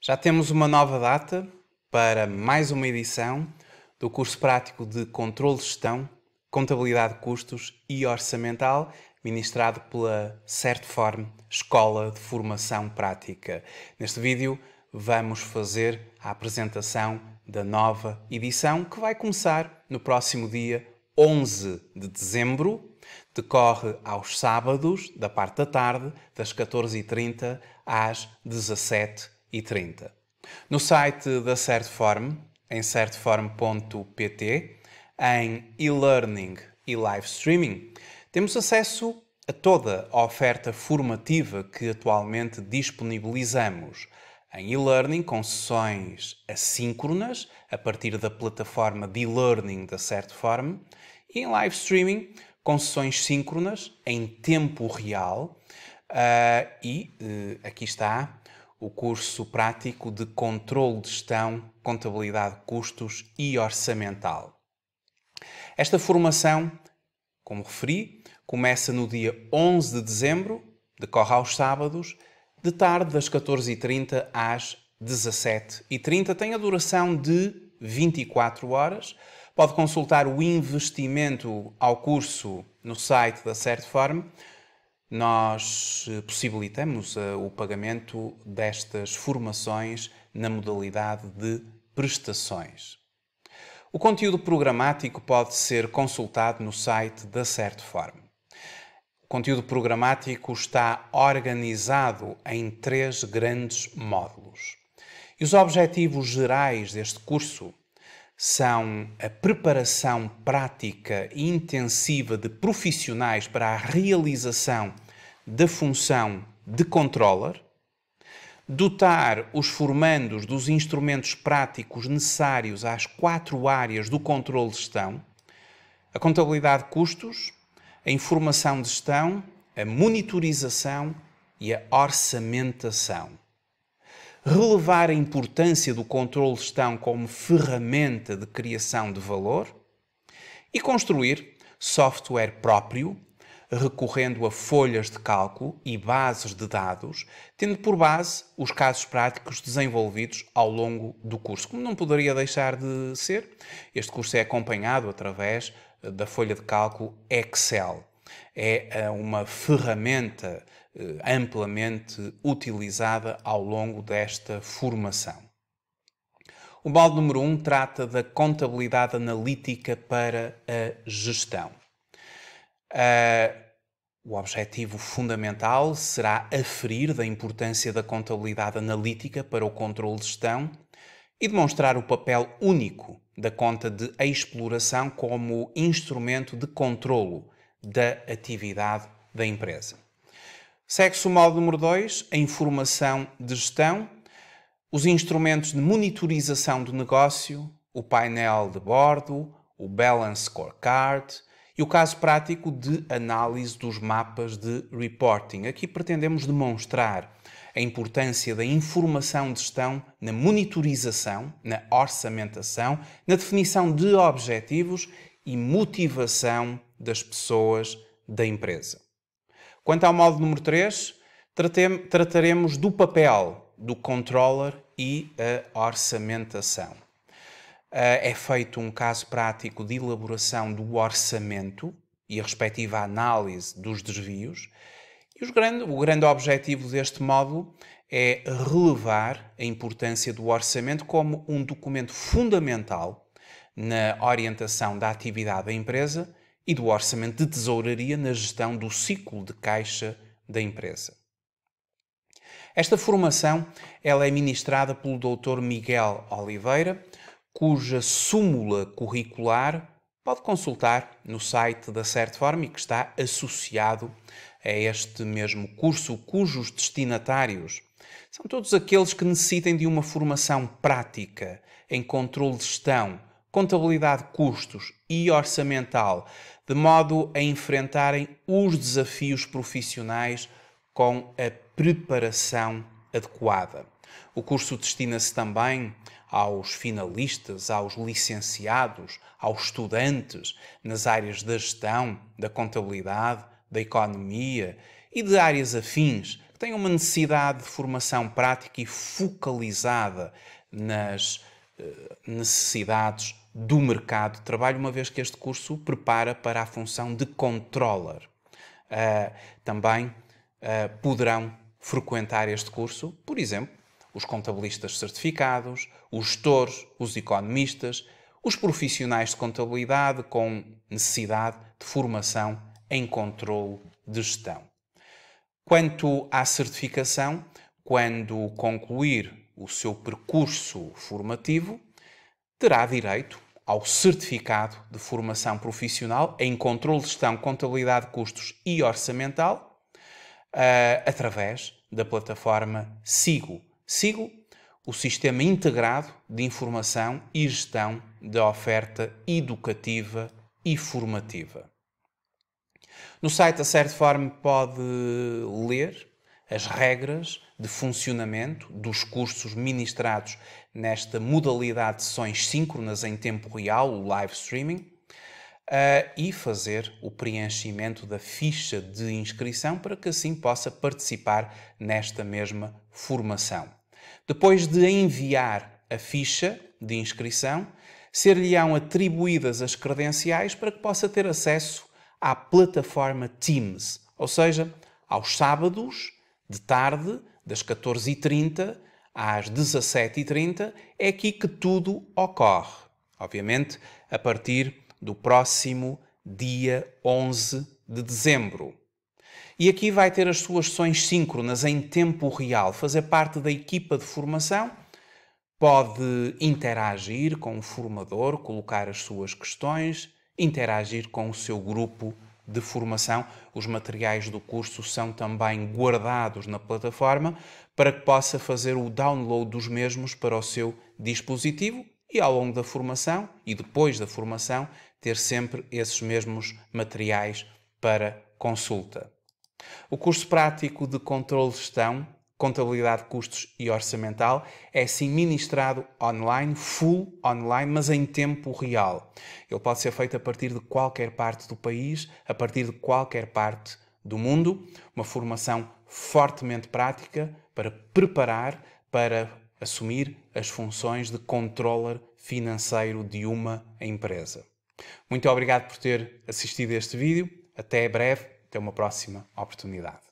Já temos uma nova data para mais uma edição do curso prático de Controlo de Gestão, Contabilidade de Custos e Orçamental, ministrado pela Certform, Escola de Formação Prática. Neste vídeo vamos fazer a apresentação da nova edição que vai começar no próximo dia 11 de dezembro. Decorre aos sábados, da parte da tarde, das 14h30 às 17h e 30. No site da Certform, em certform.pt, em e-learning e live streaming, temos acesso a toda a oferta formativa que atualmente disponibilizamos em e-learning com sessões assíncronas a partir da plataforma de e-learning da Certform e em live streaming com sessões síncronas em tempo real. Uh, e uh, aqui está o curso prático de Controlo de Gestão, Contabilidade, Custos e Orçamental. Esta formação, como referi, começa no dia 11 de dezembro, decorre aos sábados, de tarde das 14h30 às 17h30. Tem a duração de 24 horas. Pode consultar o investimento ao curso no site da forma nós eh, possibilitamos eh, o pagamento destas formações na modalidade de prestações. O conteúdo programático pode ser consultado no site da Forma. O conteúdo programático está organizado em três grandes módulos. E os objetivos gerais deste curso são a preparação prática e intensiva de profissionais para a realização da função de controller, dotar os formandos dos instrumentos práticos necessários às quatro áreas do controle de gestão: a contabilidade de custos, a informação de gestão, a monitorização e a orçamentação relevar a importância do controle de gestão como ferramenta de criação de valor e construir software próprio, recorrendo a folhas de cálculo e bases de dados, tendo por base os casos práticos desenvolvidos ao longo do curso. Como não poderia deixar de ser, este curso é acompanhado através da folha de cálculo Excel. É, é uma ferramenta eh, amplamente utilizada ao longo desta formação. O balde número 1 um trata da contabilidade analítica para a gestão. Uh, o objetivo fundamental será aferir da importância da contabilidade analítica para o controle de gestão e demonstrar o papel único da conta de exploração como instrumento de controlo da atividade da empresa. Segue-se o módulo número 2, a informação de gestão, os instrumentos de monitorização do negócio, o painel de bordo, o Balance Scorecard e o caso prático de análise dos mapas de reporting. Aqui pretendemos demonstrar a importância da informação de gestão na monitorização, na orçamentação, na definição de objetivos e motivação das pessoas da empresa. Quanto ao modo número 3, trataremos do papel do controller e a orçamentação. Ah, é feito um caso prático de elaboração do orçamento e a respectiva análise dos desvios. E grande, o grande objetivo deste módulo é relevar a importância do orçamento como um documento fundamental na orientação da atividade da empresa e do orçamento de tesouraria na gestão do ciclo de caixa da empresa. Esta formação ela é ministrada pelo Dr. Miguel Oliveira, cuja súmula curricular pode consultar no site da Certform e que está associado a este mesmo curso, cujos destinatários são todos aqueles que necessitem de uma formação prática em controle de gestão, contabilidade de custos e orçamental, de modo a enfrentarem os desafios profissionais com a preparação adequada. O curso destina-se também aos finalistas, aos licenciados, aos estudantes nas áreas da gestão, da contabilidade, da economia e de áreas afins, que têm uma necessidade de formação prática e focalizada nas eh, necessidades do mercado de trabalho, uma vez que este curso prepara para a função de controller. Uh, também uh, poderão frequentar este curso, por exemplo, os contabilistas certificados, os gestores, os economistas, os profissionais de contabilidade com necessidade de formação em controle de gestão. Quanto à certificação, quando concluir o seu percurso formativo, terá direito ao certificado de formação profissional em controle, gestão, contabilidade, custos e orçamental, uh, através da plataforma SIGO. SIGO, o Sistema Integrado de Informação e Gestão da Oferta Educativa e Formativa. No site da Certform pode ler as regras de funcionamento dos cursos ministrados nesta modalidade de sessões síncronas em tempo real, o live streaming, uh, e fazer o preenchimento da ficha de inscrição para que assim possa participar nesta mesma formação. Depois de enviar a ficha de inscrição, ser-lhe-ão atribuídas as credenciais para que possa ter acesso à plataforma Teams, ou seja, aos sábados de tarde, das 14h30 às 17h30, é aqui que tudo ocorre. Obviamente, a partir do próximo dia 11 de dezembro. E aqui vai ter as suas sessões síncronas em tempo real, fazer parte da equipa de formação, pode interagir com o formador, colocar as suas questões, interagir com o seu grupo de formação. Os materiais do curso são também guardados na plataforma para que possa fazer o download dos mesmos para o seu dispositivo e ao longo da formação e depois da formação ter sempre esses mesmos materiais para consulta. O curso prático de controle de gestão contabilidade de custos e orçamental, é sim ministrado online, full online, mas em tempo real. Ele pode ser feito a partir de qualquer parte do país, a partir de qualquer parte do mundo, uma formação fortemente prática para preparar para assumir as funções de controller financeiro de uma empresa. Muito obrigado por ter assistido este vídeo. Até breve, até uma próxima oportunidade.